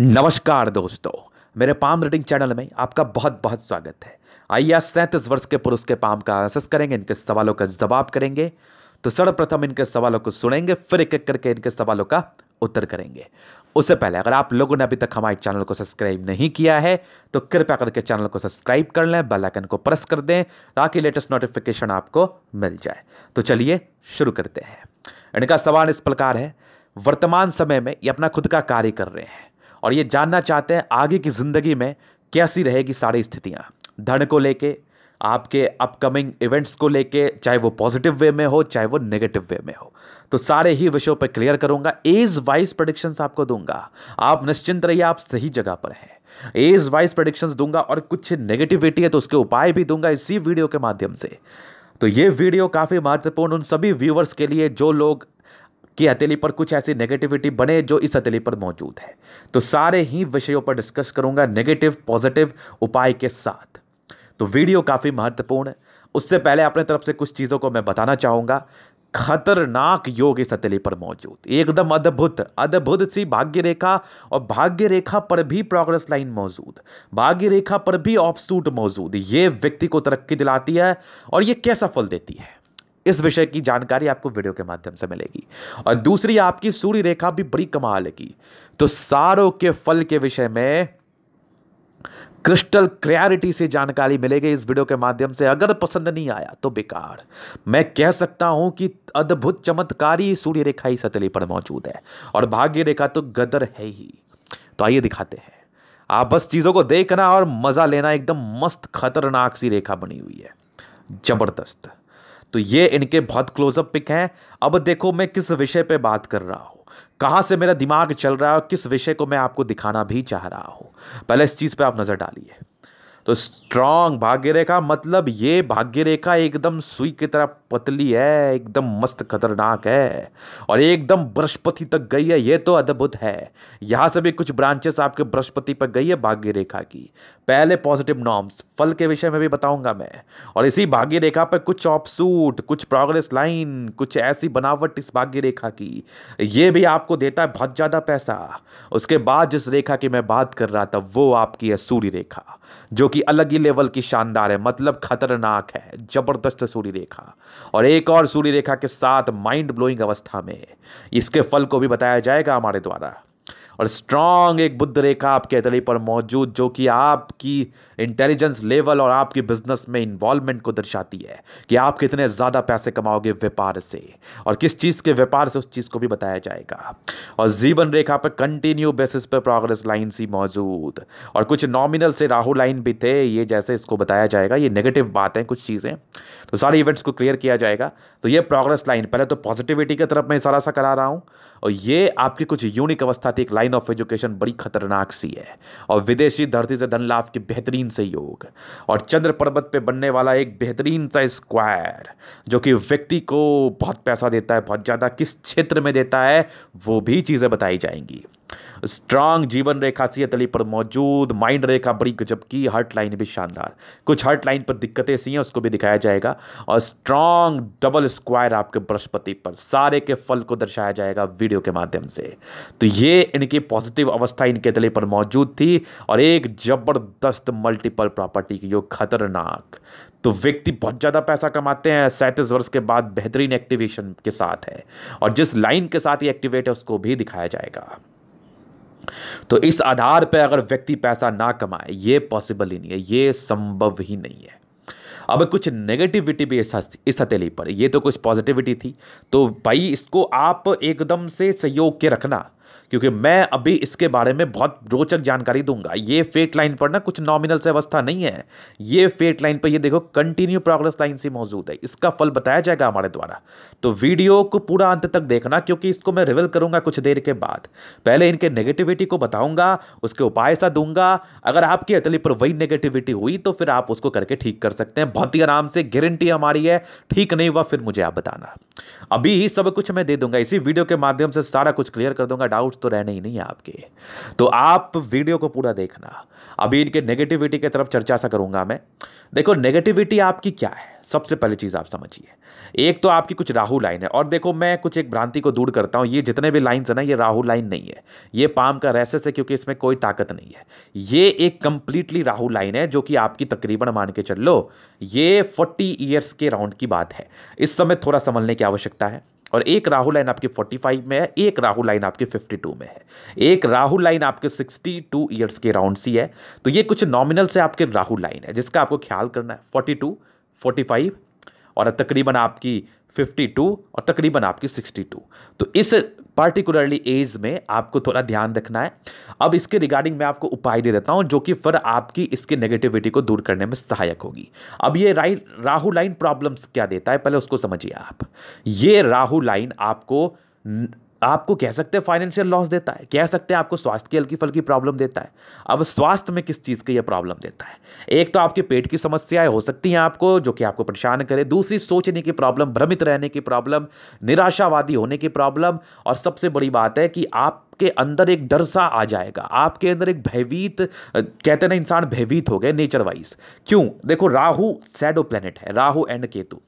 नमस्कार दोस्तों मेरे पाम रीडिंग चैनल में आपका बहुत बहुत स्वागत है आइए आज सैंतीस वर्ष के पुरुष के पाम का आसस करेंगे इनके सवालों का जवाब करेंगे तो सर्वप्रथम इनके सवालों को सुनेंगे फिर एक एक करके इनके सवालों का उत्तर करेंगे उससे पहले अगर आप लोगों ने अभी तक हमारे चैनल को सब्सक्राइब नहीं किया है तो कृपया करके चैनल को सब्सक्राइब कर लें बेल आइकन को प्रेस कर दें ताकि लेटेस्ट नोटिफिकेशन आपको मिल जाए तो चलिए शुरू करते हैं इनका सवाल इस प्रकार है वर्तमान समय में ये अपना खुद का कार्य कर रहे हैं और ये जानना चाहते हैं आगे की ज़िंदगी में कैसी रहेगी सारी स्थितियाँ धन को लेके आपके अपकमिंग इवेंट्स को लेके चाहे वो पॉजिटिव वे में हो चाहे वो नेगेटिव वे में हो तो सारे ही विषयों पर क्लियर करूंगा एज वाइज प्रडिक्शंस आपको दूंगा आप निश्चिंत रहिए आप सही जगह पर हैं एज वाइज प्रडिक्शंस दूंगा और कुछ नेगेटिविटी है तो उसके उपाय भी दूंगा इसी वीडियो के माध्यम से तो ये वीडियो काफ़ी महत्वपूर्ण उन सभी व्यूवर्स के लिए जो लोग कि हथेली पर कुछ ऐसी नेगेटिविटी बने जो इस हथेली पर मौजूद है तो सारे ही विषयों पर डिस्कस करूंगा नेगेटिव पॉजिटिव उपाय के साथ तो वीडियो काफ़ी महत्वपूर्ण है उससे पहले अपने तरफ से कुछ चीज़ों को मैं बताना चाहूँगा खतरनाक योग इस हथेली पर मौजूद एकदम अद्भुत अद्भुत सी भाग्य रेखा और भाग्य रेखा पर भी प्रोग्रेस लाइन मौजूद भाग्य रेखा पर भी ऑफ सूट मौजूद ये व्यक्ति को तरक्की दिलाती है और ये कैसा फल देती है इस विषय की जानकारी आपको वीडियो के माध्यम से मिलेगी और दूसरी आपकी सूर्य रेखा भी बड़ी कमाल की तो सारों के फल के विषय में क्रिस्टल क्लैरिटी से जानकारी मिलेगी इस वीडियो के माध्यम से अगर पसंद नहीं आया तो बेकार मैं कह सकता हूं कि अद्भुत चमत्कारी सूर्य रेखा ही सतली पर मौजूद है और भाग्य रेखा तो गदर है ही तो आइए दिखाते हैं आप बस चीज़ों को देखना और मज़ा लेना एकदम मस्त खतरनाक सी रेखा बनी हुई है ज़बरदस्त तो ये इनके बहुत क्लोजअप पिक हैं अब देखो मैं किस विषय पे बात कर रहा हूँ कहाँ से मेरा दिमाग चल रहा है और किस विषय को मैं आपको दिखाना भी चाह रहा हूँ पहले इस चीज़ पे आप नज़र डालिए तो स्ट्रांग भाग्य रेखा मतलब ये भाग्य रेखा एकदम सुई की तरह पतली है एकदम मस्त खतरनाक है और एकदम बृहस्पति तक गई है ये तो अद्भुत है यहाँ से भी कुछ ब्रांचेस आपके बृहस्पति पर गई है भाग्य रेखा की पहले पॉजिटिव नॉर्म्स फल के विषय में भी बताऊंगा मैं और इसी भाग्य रेखा पर कुछ ऑपसूट कुछ प्रोग्रेस लाइन कुछ ऐसी बनावट इस भाग्य रेखा की ये भी आपको देता है बहुत ज़्यादा पैसा उसके बाद जिस रेखा की मैं बात कर रहा था वो आपकी है सूर्य रेखा जो कि अलग ही लेवल की शानदार है मतलब खतरनाक है जबरदस्त सूर्य रेखा और एक और सूर्य रेखा के साथ माइंड ब्लोइंग अवस्था में इसके फल को भी बताया जाएगा हमारे द्वारा और स्ट्रांग एक बुद्ध रेखा आपके तले पर मौजूद जो कि आपकी इंटेलिजेंस लेवल और आपकी बिजनेस में इन्वॉल्वमेंट को दर्शाती है कि आप कितने ज़्यादा पैसे कमाओगे व्यापार से और किस चीज़ के व्यापार से उस चीज़ को भी बताया जाएगा और जीवन रेखा पर कंटिन्यू बेसिस पर प्रोग्रेस लाइन सी मौजूद और कुछ नॉमिनल से राहु लाइन भी थे ये जैसे इसको बताया जाएगा ये नेगेटिव बात है कुछ चीज़ें तो सारे इवेंट्स को क्लियर किया जाएगा तो ये प्रोग्रेस लाइन पहले तो पॉजिटिविटी की तरफ मैं सारा सा करा रहा हूँ और ये आपकी कुछ यूनिक अवस्था थी एक लाइन ऑफ एजुकेशन बड़ी खतरनाक सी है और विदेशी धरती से धन लाभ के बेहतरीन सहयोग और चंद्र पर्वत पे बनने वाला एक बेहतरीन सा स्क्वायर जो कि व्यक्ति को बहुत पैसा देता है बहुत ज़्यादा किस क्षेत्र में देता है वो भी चीज़ें बताई जाएंगी स्ट्रांग जीवन रेखा सी तली पर मौजूद माइंड रेखा बड़ी गजब की हर्ट लाइन भी शानदार कुछ हर्ट लाइन पर दिक्कतें सी हैं उसको भी दिखाया जाएगा और स्ट्रांग डबल स्क्वायर आपके बृहस्पति पर सारे के फल को दर्शाया जाएगा वीडियो के माध्यम से तो ये इनकी पॉजिटिव अवस्था इनके तले पर मौजूद थी और एक जबरदस्त मल्टीपल प्रॉपर्टी की योग खतरनाक तो व्यक्ति बहुत ज़्यादा पैसा कमाते हैं सैंतीस वर्ष के बाद बेहतरीन एक्टिवेशन के साथ है और जिस लाइन के साथ ये एक्टिवेट है उसको भी दिखाया जाएगा तो इस आधार पर अगर व्यक्ति पैसा ना कमाए ये पॉसिबल ही नहीं है ये संभव ही नहीं है अब कुछ नेगेटिविटी भी इस हथेली पर ये तो कुछ पॉजिटिविटी थी तो भाई इसको आप एकदम से सहयोग के रखना क्योंकि मैं अभी इसके बारे में बहुत रोचक जानकारी दूंगा ये फेट लाइन पर ना कुछ नॉमिनल से अवस्था नहीं है ये फेट लाइन पर ये देखो कंटिन्यू प्रोग्रेस लाइन से मौजूद है इसका फल बताया जाएगा हमारे द्वारा तो वीडियो को पूरा अंत तक देखना क्योंकि इसको मैं रिविल करूंगा कुछ देर के बाद पहले इनके नेगेटिविटी को बताऊंगा उसके उपाय सा दूंगा अगर आपकी अतली पर वही नेगेटिविटी हुई तो फिर आप उसको करके ठीक कर सकते हैं बहुत ही आराम से गारंटी हमारी है ठीक नहीं हुआ फिर मुझे आप बताना अभी सब कुछ मैं दे दूंगा इसी वीडियो के माध्यम से सारा कुछ क्लियर कर दूंगा डाउट तो रहने ही नहीं है आपके तो आप वीडियो को पूरा देखना अभी इनके नेगेटिविटी की तरफ चर्चा सा करूंगा मैं देखो नेगेटिविटी आपकी क्या है सबसे पहले चीज़ आप समझिए एक तो आपकी कुछ राहु लाइन है और देखो मैं कुछ एक भ्रांति को दूर करता हूँ ये जितने भी लाइन्स है ना ये राहु लाइन नहीं है ये पाम का रहस्य है क्योंकि इसमें कोई ताकत नहीं है ये एक कंप्लीटली राहु लाइन है जो कि आपकी तकरीबन मान के चल लो ये फोर्टी ईयर्स के राउंड की बात है इस समय थोड़ा संभलने की आवश्यकता है और एक राहु लाइन आपकी 45 में है एक राहु लाइन आपकी 52 में है एक राहु लाइन आपके 62 ईयर्स के राउंड सी है तो ये कुछ नॉमिनल से आपके राहु लाइन है जिसका आपको ख्याल करना है 42 45 और तकरीबन आपकी 52 और तकरीबन आपकी 62 तो इस पर्टिकुलरली एज में आपको थोड़ा ध्यान रखना है अब इसके रिगार्डिंग मैं आपको उपाय दे देता हूँ जो कि फिर आपकी इसके नेगेटिविटी को दूर करने में सहायक होगी अब ये राइ राहु लाइन प्रॉब्लम्स क्या देता है पहले उसको समझिए आप ये राहु लाइन आपको आपको कह सकते हैं फाइनेंशियल लॉस देता है कह सकते हैं आपको स्वास्थ्य की हल्की फल्की प्रॉब्लम देता है अब स्वास्थ्य में किस चीज़ का यह प्रॉब्लम देता है एक तो आपके पेट की समस्याएं हो सकती हैं आपको जो कि आपको परेशान करे दूसरी सोचने की प्रॉब्लम भ्रमित रहने की प्रॉब्लम निराशावादी होने की प्रॉब्लम और सबसे बड़ी बात है कि आप आपके अंदर एक डर सा आ जाएगा आपके अंदर एक भयभीत कहते ना इंसान भयभीत हो गए नेचर वाइज क्यों देखो राहु सैडो प्लेनेट है राहु एंड केतु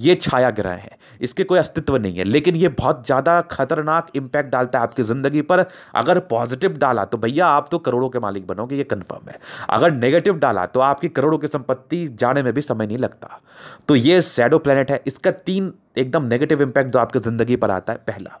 ये छाया ग्रह है इसके कोई अस्तित्व नहीं है लेकिन ये बहुत ज़्यादा खतरनाक इम्पैक्ट डालता है आपकी ज़िंदगी पर अगर पॉजिटिव डाला तो भैया आप तो करोड़ों के मालिक बनोगे ये कन्फर्म है अगर नेगेटिव डाला तो आपकी करोड़ों की संपत्ति जाने में भी समय नहीं लगता तो ये सैडो प्लानट है इसका तीन एकदम नेगेटिव इम्पैक्ट जो आपकी ज़िंदगी पर आता है पहला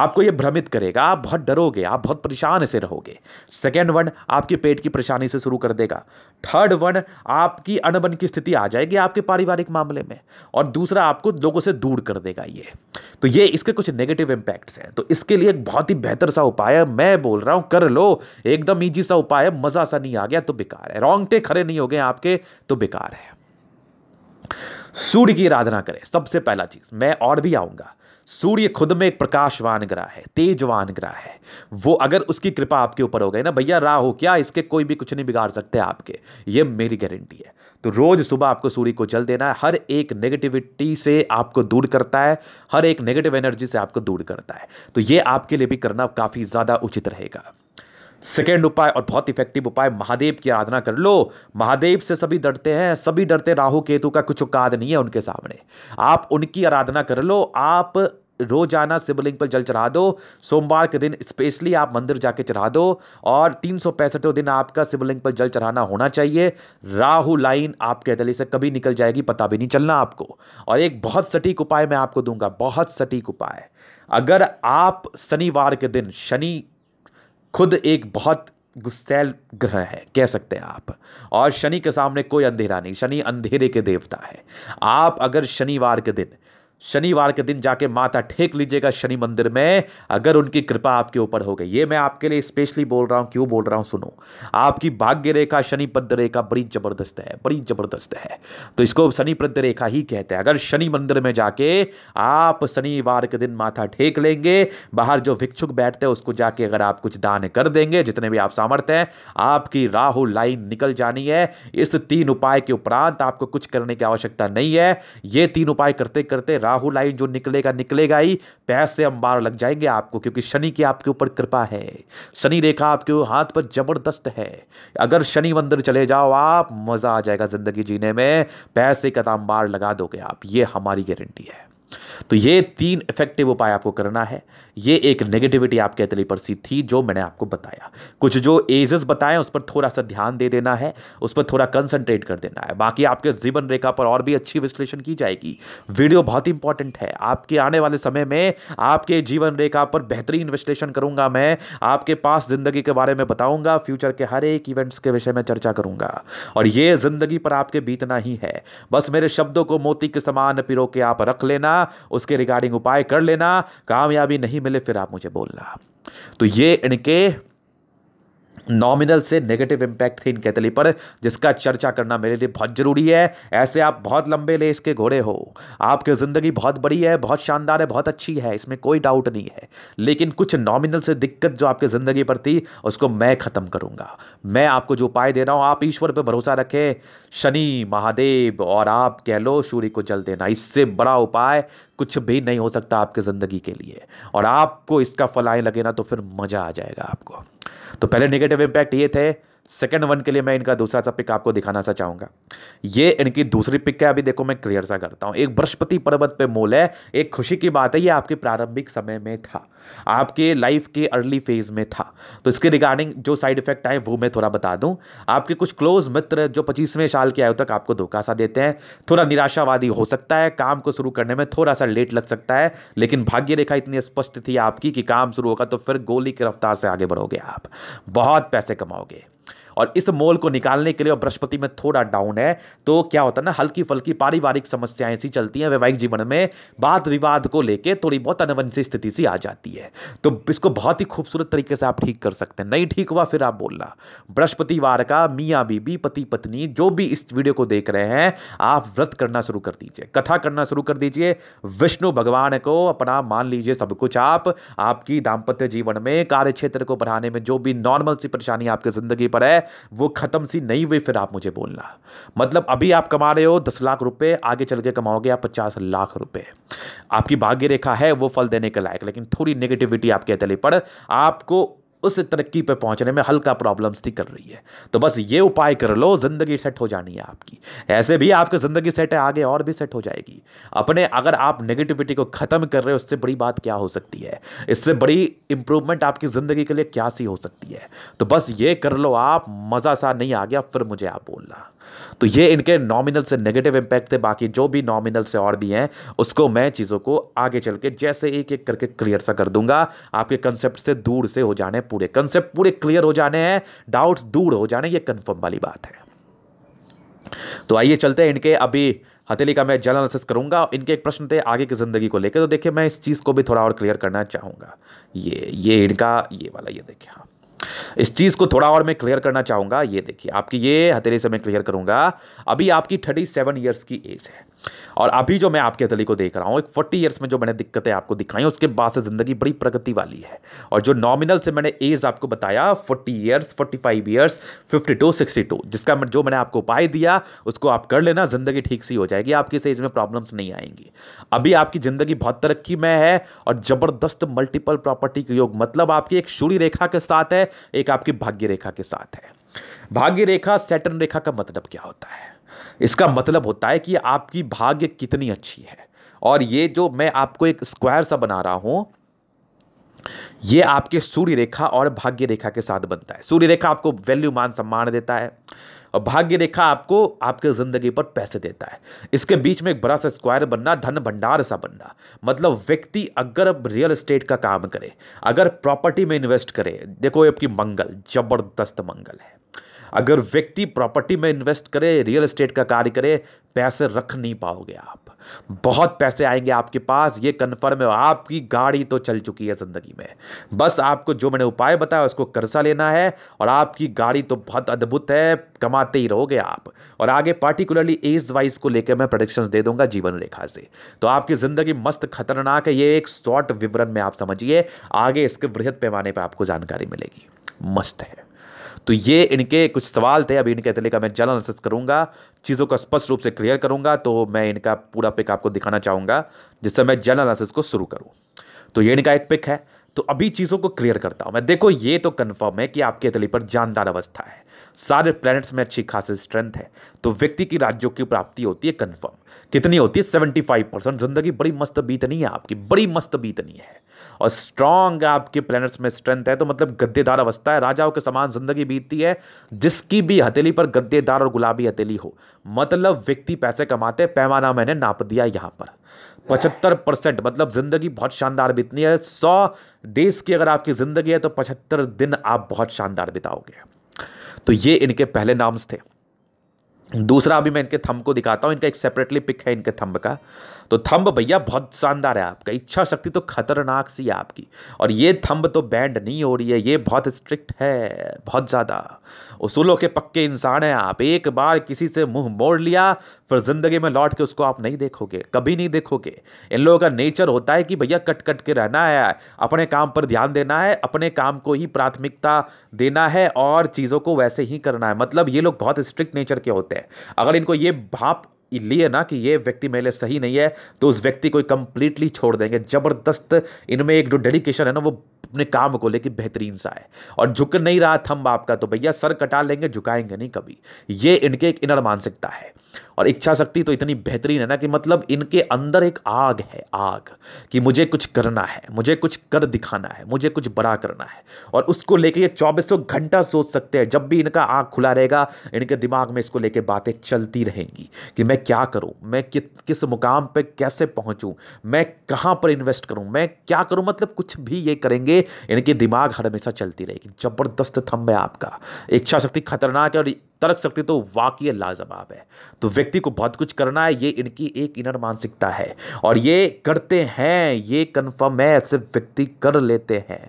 आपको ये भ्रमित करेगा आप बहुत डरोगे आप बहुत परेशान से रहोगे सेकेंड वन आपके पेट की परेशानी से शुरू कर देगा थर्ड वन आपकी अनबन की स्थिति आ जाएगी आपके पारिवारिक मामले में और दूसरा आपको लोगों से दूर कर देगा ये तो ये इसके कुछ नेगेटिव इम्पैक्ट्स हैं तो इसके लिए एक बहुत ही बेहतर सा उपाय है मैं बोल रहा हूँ कर लो एकदम ईजी सा उपाय है मज़ा सा नहीं आ गया तो बेकार है रोंगटे खड़े नहीं हो गए आपके तो बेकार है सूर्य की आराधना करें सबसे पहला चीज मैं और भी आऊंगा सूर्य खुद में एक प्रकाशवान ग्रह है तेजवान ग्रह है वो अगर उसकी कृपा आपके ऊपर हो गई ना भैया राह हो क्या इसके कोई भी कुछ नहीं बिगाड़ सकते आपके ये मेरी गारंटी है तो रोज़ सुबह आपको सूर्य को जल देना है हर एक नेगेटिविटी से आपको दूर करता है हर एक नेगेटिव एनर्जी से आपको दूर करता है तो ये आपके लिए भी करना काफ़ी ज़्यादा उचित रहेगा सेकेंड उपाय और बहुत इफेक्टिव उपाय महादेव की आराधना कर लो महादेव से सभी डरते हैं सभी डरते राहु केतु का कुछ औकात नहीं है उनके सामने आप उनकी आराधना कर लो आप रोजाना शिवलिंग पर जल चढ़ा दो सोमवार के दिन स्पेशली आप मंदिर जाके चढ़ा दो और तीन सौ पैंसठों दिन आपका शिवलिंग पर जल चढ़ाना होना चाहिए राहु लाइन आपके दली से कभी निकल जाएगी पता भी नहीं चलना आपको और एक बहुत सटीक उपाय मैं आपको दूंगा बहुत सटीक उपाय अगर आप शनिवार के दिन शनि खुद एक बहुत गुस्सैल ग्रह है कह सकते हैं आप और शनि के सामने कोई अंधेरा नहीं शनि अंधेरे के देवता है आप अगर शनिवार के दिन शनिवार के दिन जाके माथा ठेक लीजिएगा शनि मंदिर में अगर उनकी कृपा आपके ऊपर हो गई ये मैं आपके लिए स्पेशली बोल रहा हूँ क्यों बोल रहा हूँ सुनो आपकी भाग्य रेखा शनि पद रेखा बड़ी ज़बरदस्त है बड़ी ज़बरदस्त है तो इसको शनि पद रेखा ही कहते हैं अगर शनि मंदिर में जाके आप शनिवार के दिन माथा ठेक लेंगे बाहर जो भिक्षुक बैठते हैं उसको जाके अगर आप कुछ दान कर देंगे जितने भी आप सामर्थ्य हैं आपकी राहु लाइन निकल जानी है इस तीन उपाय के उपरांत आपको कुछ करने की आवश्यकता नहीं है ये तीन उपाय करते करते राहु राहु लाइन जो निकलेगा निकलेगा ही पैसे अंबार लग जाएंगे आपको क्योंकि शनि की आपके ऊपर कृपा है शनि रेखा आपके हाथ पर जबरदस्त है अगर शनि मंदिर चले जाओ आप मज़ा आ जाएगा ज़िंदगी जीने में पैसे का तो अंबार लगा दोगे आप ये हमारी गारंटी है तो ये तीन इफेक्टिव उपाय आपको करना है ये एक नेगेटिविटी आपके अतली सी थी जो मैंने आपको बताया कुछ जो एजेस बताएं उस पर थोड़ा सा ध्यान दे देना है उस पर थोड़ा कंसंट्रेट कर देना है बाकी आपके जीवन रेखा पर और भी अच्छी विश्लेषण की जाएगी वीडियो बहुत इंपॉर्टेंट है आपके आने वाले समय में आपके जीवन रेखा पर बेहतरीन विश्लेषण करूंगा मैं आपके पास जिंदगी के बारे में बताऊंगा फ्यूचर के हर एक इवेंट्स के विषय में चर्चा करूंगा और ये जिंदगी पर आपके बीतना ही है बस मेरे शब्दों को मोती के समान पिरो के आप रख लेना उसके रिगार्डिंग उपाय कर लेना कामयाबी नहीं मिले फिर आप मुझे बोलना तो ये इनके नॉमिनल से नेगेटिव इम्पैक्ट थी इन कैथली पर जिसका चर्चा करना मेरे लिए बहुत ज़रूरी है ऐसे आप बहुत लंबे ले इसके घोड़े हो आपकी ज़िंदगी बहुत बड़ी है बहुत शानदार है बहुत अच्छी है इसमें कोई डाउट नहीं है लेकिन कुछ नॉमिनल से दिक्कत जो आपकी ज़िंदगी पर थी उसको मैं ख़त्म करूँगा मैं आपको जो उपाय दे रहा हूँ आप ईश्वर पर भरोसा रखें शनि महादेव और आप कह लो सूर्य को जल देना इससे बड़ा उपाय कुछ भी नहीं हो सकता आपकी ज़िंदगी के लिए और आपको इसका फल लगे ना तो फिर मज़ा आ जाएगा आपको तो पहले नेगेटिव इम्पैक्ट ये थे सेकेंड वन के लिए मैं इनका दूसरा सा पिक आपको दिखाना सा चाहूंगा ये इनकी दूसरी पिक है अभी देखो मैं क्लियर सा करता हूँ एक बृहस्पति पर्वत पे मूल है एक खुशी की बात है ये आपके प्रारंभिक समय में था आपके लाइफ के अर्ली फेज में था तो इसके रिगार्डिंग जो साइड इफेक्ट आए वो मैं थोड़ा बता दूँ आपके कुछ क्लोज मित्र जो पच्चीसवें साल के आयु तक आपको धोखा सा देते हैं थोड़ा निराशावादी हो सकता है काम को शुरू करने में थोड़ा सा लेट लग सकता है लेकिन भाग्य रेखा इतनी स्पष्ट थी आपकी कि काम शुरू होगा तो फिर गोली की रफ्तार से आगे बढ़ोगे आप बहुत पैसे कमाओगे और इस मोल को निकालने के लिए और बृहस्पति में थोड़ा डाउन है तो क्या होता है ना हल्की फल्की पारिवारिक समस्याएं सी चलती हैं वैवाहिक जीवन में वाद विवाद को लेकर थोड़ी बहुत अनवंशी स्थिति सी आ जाती है तो इसको बहुत ही खूबसूरत तरीके से आप ठीक कर सकते हैं नहीं ठीक हुआ फिर आप बोलना बृहस्पतिवार का मियाँ बीबी पति पत्नी जो भी इस वीडियो को देख रहे हैं आप व्रत करना शुरू कर दीजिए कथा करना शुरू कर दीजिए विष्णु भगवान को अपना मान लीजिए सब कुछ आप आपकी दाम्पत्य जीवन में कार्य क्षेत्र को बढ़ाने में जो भी नॉर्मल सी परेशानी आपकी जिंदगी पर है वो ख़त्म सी नहीं हुई फिर आप मुझे बोलना मतलब अभी आप कमा रहे हो दस लाख रुपए आगे चल के कमाओगे आप पचास लाख रुपए आपकी भाग्य रेखा है वो फल देने के लायक लेकिन थोड़ी नेगेटिविटी आपके तले पड़ आपको उस तरक्की पर पहुंचने में हल्का प्रॉब्लम्स थी कर रही है तो बस ये उपाय कर लो ज़िंदगी सेट हो जानी है आपकी ऐसे भी आपकी ज़िंदगी सेट है आगे और भी सेट हो जाएगी अपने अगर आप नेगेटिविटी को ख़त्म कर रहे हो उससे बड़ी बात क्या हो सकती है इससे बड़ी इंप्रूवमेंट आपकी ज़िंदगी के लिए क्या सी हो सकती है तो बस ये कर लो आप मज़ा सा नहीं आ गया फिर मुझे आप बोलना तो ये इनके नॉमिनल से नेगेटिव इम्पैक्ट थे बाकी जो भी नॉमिनल से और भी हैं उसको मैं चीज़ों को आगे चल के जैसे एक एक करके क्लियर सा कर दूंगा आपके कंसेप्ट से दूर से हो जाने पूरे कंसेप्ट पूरे क्लियर हो जाने हैं डाउट्स दूर हो जाने ये कन्फर्म वाली बात है तो आइए चलते हैं इनके अभी हथेली का मैं जल अनालिसिस करूंगा इनके एक प्रश्न थे आगे की ज़िंदगी को लेकर तो देखिए मैं इस चीज़ को भी थोड़ा और क्लियर करना चाहूँगा ये ये इनका ये वाला ये देखिए आप हाँ। इस चीज़ को थोड़ा और मैं क्लियर करना चाहूँगा ये देखिए आपकी ये हथेली से मैं क्लियर करूँगा अभी आपकी थर्टी सेवन ईयर्स की एज है और अभी जो मैं आपके अतली को देख रहा हूँ एक फोर्टी ईयर्स में जो मैंने दिक्कतें आपको दिखाई उसके बाद से ज़िंदगी बड़ी प्रगति वाली है और जो नॉमिनल से मैंने एज आपको बताया forty years forty five years fifty two sixty two जिसका जो मैंने आपको उपाय दिया उसको आप कर लेना ज़िंदगी ठीक सी हो जाएगी आपकी इस एज में प्रॉब्लम्स नहीं आएंगी अभी आपकी ज़िंदगी बहुत तरक्की में है और ज़बरदस्त मल्टीपल प्रॉपर्टी के योग मतलब आपकी एक सूर्य रेखा के साथ है एक आपकी भाग्य रेखा के साथ है भाग्य रेखा सेटन रेखा का मतलब क्या होता है इसका मतलब होता है कि आपकी भाग्य कितनी अच्छी है और ये जो मैं आपको एक स्क्वायर सा बना रहा हूं ये आपके सूर्य रेखा और भाग्य रेखा के साथ बनता है सूर्य रेखा आपको वैल्यू मान सम्मान देता है और भाग्य रेखा आपको आपके ज़िंदगी पर पैसे देता है इसके बीच में एक बड़ा सा स्क्वायर बनना धन भंडार सा बनना मतलब व्यक्ति अगर रियल एस्टेट का काम करे अगर प्रॉपर्टी में इन्वेस्ट करे देखो आपकी मंगल जबरदस्त मंगल है अगर व्यक्ति प्रॉपर्टी में इन्वेस्ट करे रियल एस्टेट का कार्य करे पैसे रख नहीं पाओगे आप बहुत पैसे आएंगे आपके पास ये कन्फर्म है आपकी गाड़ी तो चल चुकी है ज़िंदगी में बस आपको जो मैंने उपाय बताया उसको कर्जा लेना है और आपकी गाड़ी तो बहुत अद्भुत है कमाते ही रहोगे आप और आगे पार्टिकुलरली एज वाइज को लेकर मैं प्रोडिक्शंस दे दूंगा जीवन रेखा से तो आपकी ज़िंदगी मस्त खतरनाक है ये एक शॉर्ट विवरण में आप समझिए आगे इसके वृहद पैमाने पर आपको जानकारी मिलेगी मस्त है तो ये इनके कुछ सवाल थे अभी इनके अतले का मैं जनरल एनालिसिस करूँगा चीज़ों का स्पष्ट रूप से क्लियर करूँगा तो मैं इनका पूरा पिक आपको दिखाना चाहूँगा जिससे मैं जनरल एनालिसिस को शुरू करूँ तो ये इनका एक पिक है तो अभी चीज़ों को क्लियर करता हूँ मैं देखो ये तो कन्फर्म है कि आपके इटली पर जानदार अवस्था है सारे प्लैनेट्स में अच्छी खासी स्ट्रेंथ है तो व्यक्ति की राज्यों की प्राप्ति होती है कन्फर्म कितनी होती है सेवेंटी फाइव परसेंट ज़िंदगी बड़ी मस्त बीतनी है आपकी बड़ी मस्त बीतनी है और स्ट्रांग आपके प्लैनेट्स में स्ट्रेंथ है तो मतलब गद्देदार अवस्था है राजाओं के समान जिंदगी बीतती है जिसकी भी हथेली पर गद्देदार और गुलाबी हथेली हो मतलब व्यक्ति पैसे कमाते पैमाना मैंने नाप दिया यहाँ पर पचहत्तर परसेंट मतलब ज़िंदगी बहुत शानदार बीतनी है सौ देश की अगर आपकी ज़िंदगी है तो पचहत्तर दिन आप बहुत शानदार बिताओगे तो ये इनके पहले नाम्स थे दूसरा अभी मैं इनके थंब को दिखाता हूँ इनका एक सेपरेटली पिक है इनके थंब का तो थंब भैया बहुत शानदार है आपका इच्छा शक्ति तो खतरनाक सी है आपकी और ये थंब तो बैंड नहीं हो रही है ये बहुत स्ट्रिक्ट है बहुत ज़्यादा उसूलों के पक्के इंसान हैं आप एक बार किसी से मुंह मोड़ लिया फिर ज़िंदगी में लौट के उसको आप नहीं देखोगे कभी नहीं देखोगे इन लोगों का नेचर होता है कि भैया कट कट के रहना है अपने काम पर ध्यान देना है अपने काम को ही प्राथमिकता देना है और चीज़ों को वैसे ही करना है मतलब ये लोग बहुत स्ट्रिक्ट नेचर के होते हैं अगर इनको ये भाप लिए ना कि ये व्यक्ति मेरे लिए सही नहीं है तो उस व्यक्ति को कंप्लीटली छोड़ देंगे ज़बरदस्त इनमें एक जो डेडिकेशन है ना वो अपने काम को लेकर बेहतरीन सा है और झुक नहीं रहा थम आपका तो भैया सर कटा लेंगे झुकाएंगे नहीं कभी ये इनके एक इनर मानसिकता है और इच्छा शक्ति तो इतनी बेहतरीन है ना कि मतलब इनके अंदर एक आग है आग कि मुझे कुछ करना है मुझे कुछ कर दिखाना है मुझे कुछ बड़ा करना है और उसको लेके ये चौबीसों घंटा सोच सकते हैं जब भी इनका आँख खुला रहेगा इनके दिमाग में इसको लेके बातें चलती रहेंगी कि मैं क्या करूँ मैं कि, किस मुकाम पर कैसे पहुँचूँ मैं कहाँ पर इन्वेस्ट करूँ मैं क्या करूँ मतलब कुछ भी ये करेंगे इनके दिमाग हर हमेशा चलती रहेगी ज़बरदस्त थम्ब है आपका इच्छा शक्ति खतरनाक है और तर्क शक्ति तो वाक्य लाजवाब है तो व्यक्ति को बहुत कुछ करना है ये इनकी एक इनर मानसिकता है और ये करते हैं ये कन्फर्म है सिर्फ व्यक्ति कर लेते हैं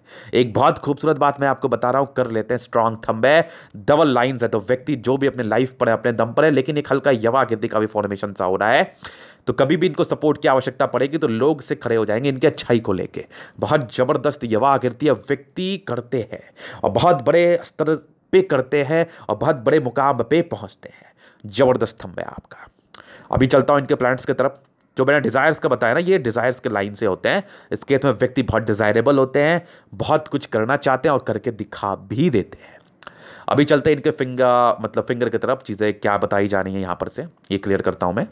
एक बहुत खूबसूरत बात मैं आपको बता रहा हूँ कर लेते हैं स्ट्रांग थम्ब है डबल लाइन्स है तो व्यक्ति जो भी अपने लाइफ पर है अपने दम पर है लेकिन एक हल्का यवा आकृति का भी फॉर्मेशन सा हो रहा है तो कभी भी इनको सपोर्ट की आवश्यकता पड़ेगी तो लोग से खड़े हो जाएंगे इनकी अच्छाई को लेके बहुत ज़बरदस्त यवा आकृति व्यक्ति करते हैं और बहुत बड़े स्तर पे करते हैं और बहुत बड़े मुकाम पे पहुंचते हैं ज़बरदस्त थम्ब है आपका अभी चलता हूँ इनके प्लांट्स की तरफ जो मैंने डिज़ायर्स का बताया ना ये डिज़ायर्स के लाइन से होते हैं इसके में व्यक्ति बहुत डिज़ायरेबल होते हैं बहुत कुछ करना चाहते हैं और करके दिखा भी देते हैं अभी चलते हैं इनके फिंगर मतलब फिंगर की तरफ चीज़ें क्या बताई जा रही हैं यहाँ पर से ये क्लियर करता हूँ मैं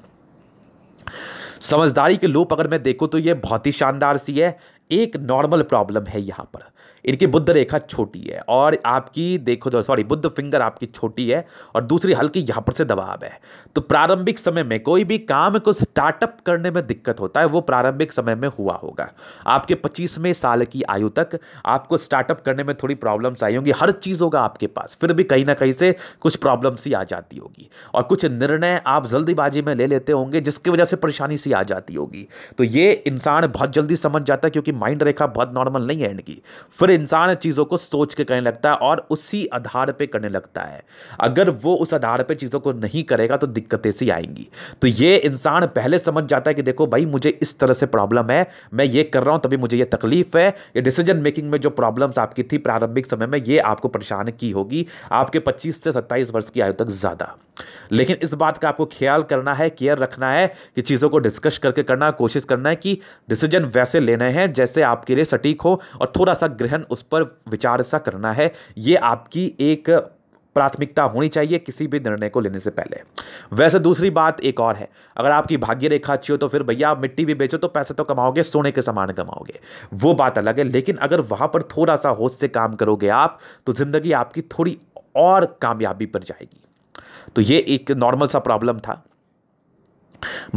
समझदारी के लूप अगर मैं देखूँ तो ये बहुत ही शानदार सी है एक नॉर्मल प्रॉब्लम है यहाँ पर इनकी बुद्ध रेखा छोटी है और आपकी देखो जो सॉरी बुद्ध फिंगर आपकी छोटी है और दूसरी हल्की यहाँ पर से दबाव है तो प्रारंभिक समय में कोई भी काम को स्टार्टअप करने में दिक्कत होता है वो प्रारंभिक समय में हुआ होगा आपके पच्चीसवें साल की आयु तक आपको स्टार्टअप करने में थोड़ी प्रॉब्लम्स आई होंगी हर चीज़ होगा आपके पास फिर भी कहीं ना कहीं से कुछ प्रॉब्लम्स ही आ जाती होगी और कुछ निर्णय आप जल्दीबाजी में ले लेते होंगे जिसकी वजह से परेशानी सी आ जाती होगी तो ये इंसान बहुत जल्दी समझ जाता है क्योंकि माइंड रेखा बहुत नॉर्मल नहीं है इनकी फिर और इंसान चीज़ों को सोच के करने लगता है और उसी आधार पे करने लगता है अगर वो उस आधार पे चीज़ों को नहीं करेगा तो दिक्कतें सी आएंगी तो ये इंसान पहले समझ जाता है कि देखो भाई मुझे इस तरह से प्रॉब्लम है मैं ये कर रहा हूँ तभी मुझे ये तकलीफ है ये डिसीजन मेकिंग में जो प्रॉब्लम्स आपकी थी प्रारंभिक समय में ये आपको परेशान की होगी आपके पच्चीस से सत्ताईस वर्ष की आयु तक ज़्यादा लेकिन इस बात का आपको ख्याल करना है केयर रखना है कि चीज़ों को डिस्कस करके करना कोशिश करना है कि डिसीजन वैसे लेने हैं जैसे आपके लिए सटीक हो और थोड़ा सा ग्रहण कारण उस पर विचार सा करना है ये आपकी एक प्राथमिकता होनी चाहिए किसी भी निर्णय को लेने से पहले वैसे दूसरी बात एक और है अगर आपकी भाग्य रेखा अच्छी हो तो फिर भैया आप मिट्टी भी बेचो तो पैसे तो कमाओगे सोने के सामान कमाओगे वो बात अलग है लेकिन अगर वहाँ पर थोड़ा सा होश से काम करोगे आप तो ज़िंदगी आपकी थोड़ी और कामयाबी पर जाएगी तो ये एक नॉर्मल सा प्रॉब्लम था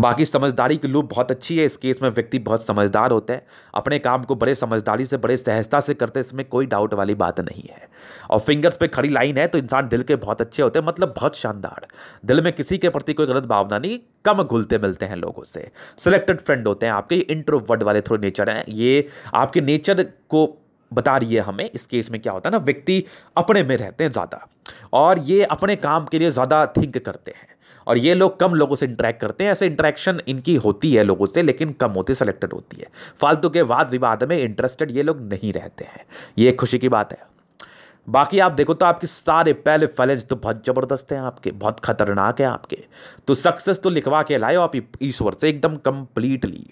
बाकी समझदारी की लूप बहुत अच्छी है इस केस में व्यक्ति बहुत समझदार होते हैं अपने काम को बड़े समझदारी से बड़े सहजता से करते हैं इसमें कोई डाउट वाली बात नहीं है और फिंगर्स पे खड़ी लाइन है तो इंसान दिल के बहुत अच्छे होते हैं मतलब बहुत शानदार दिल में किसी के प्रति कोई गलत भावना नहीं कम घुलते मिलते हैं लोगों से सिलेक्टेड फ्रेंड होते हैं आपके इंट्रोवर्ड वाले थोड़े नेचर हैं ये आपके नेचर को बता रही है हमें इस केस में क्या होता है ना व्यक्ति अपने में रहते हैं ज़्यादा और ये अपने काम के लिए ज़्यादा थिंक करते हैं और ये लोग कम लोगों से इंटरेक्ट करते हैं ऐसे इंटरेक्शन इनकी होती है लोगों से लेकिन कम होती सेलेक्टेड होती है फालतू के वाद विवाद में इंटरेस्टेड ये लोग नहीं रहते हैं ये खुशी की बात है बाकी आप देखो तो आपके सारे पहले फैलेंस तो बहुत ज़बरदस्त हैं आपके बहुत खतरनाक है आपके तो सक्सेस तो लिखवा के लाए आप ईश्वर से एकदम कंप्लीटली